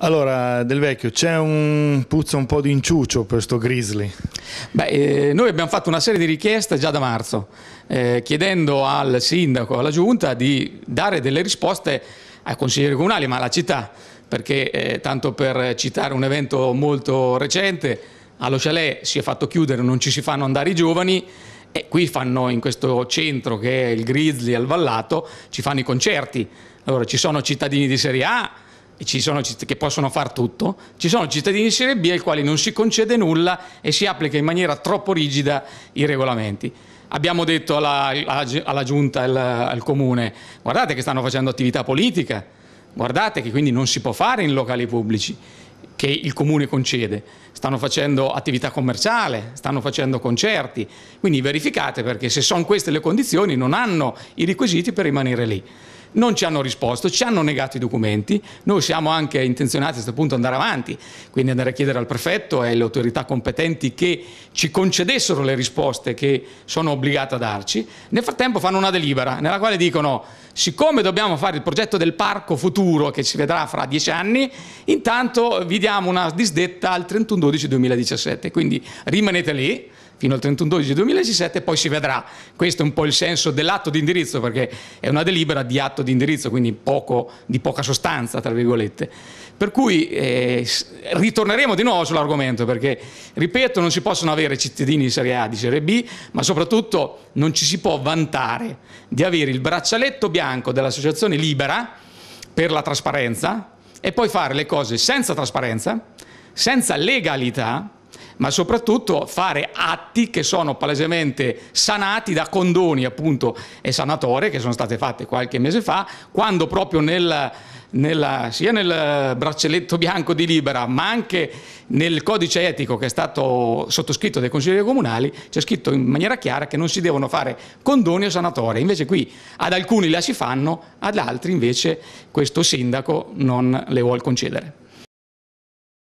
Allora, Del Vecchio, c'è un puzza un po' di inciuccio per sto Grizzly? Beh, eh, noi abbiamo fatto una serie di richieste già da marzo, eh, chiedendo al sindaco, alla giunta, di dare delle risposte ai consiglieri comunali, ma alla città, perché eh, tanto per citare un evento molto recente, allo chalet si è fatto chiudere, non ci si fanno andare i giovani, e qui fanno in questo centro che è il Grizzly al Vallato, ci fanno i concerti. Allora, ci sono cittadini di Serie A, sono, che possono far tutto, ci sono cittadini di serie B ai quali non si concede nulla e si applica in maniera troppo rigida i regolamenti. Abbiamo detto alla, alla, alla giunta, al, al comune, guardate che stanno facendo attività politica, guardate che quindi non si può fare in locali pubblici che il comune concede, stanno facendo attività commerciale, stanno facendo concerti, quindi verificate perché se sono queste le condizioni non hanno i requisiti per rimanere lì non ci hanno risposto, ci hanno negato i documenti, noi siamo anche intenzionati a questo punto ad andare avanti, quindi andare a chiedere al prefetto e alle autorità competenti che ci concedessero le risposte che sono obbligate a darci, nel frattempo fanno una delibera nella quale dicono siccome dobbiamo fare il progetto del parco futuro che si vedrà fra dieci anni, intanto vi diamo una disdetta al 31-12-2017, quindi rimanete lì fino al 31-12-2017 poi si vedrà. Questo è un po' il senso dell'atto di indirizzo perché è una delibera di atto di indirizzo, quindi poco, di poca sostanza, tra virgolette. Per cui eh, ritorneremo di nuovo sull'argomento perché, ripeto, non si possono avere cittadini di serie A, di serie B, ma soprattutto non ci si può vantare di avere il braccialetto bianco dell'associazione libera per la trasparenza e poi fare le cose senza trasparenza, senza legalità ma soprattutto fare atti che sono palesemente sanati da condoni appunto e sanatorie che sono state fatte qualche mese fa, quando proprio nel, nella, sia nel braccialetto bianco di Libera, ma anche nel codice etico che è stato sottoscritto dai consiglieri comunali, c'è scritto in maniera chiara che non si devono fare condoni o sanatorie. Invece qui ad alcuni la si fanno, ad altri invece questo sindaco non le vuole concedere.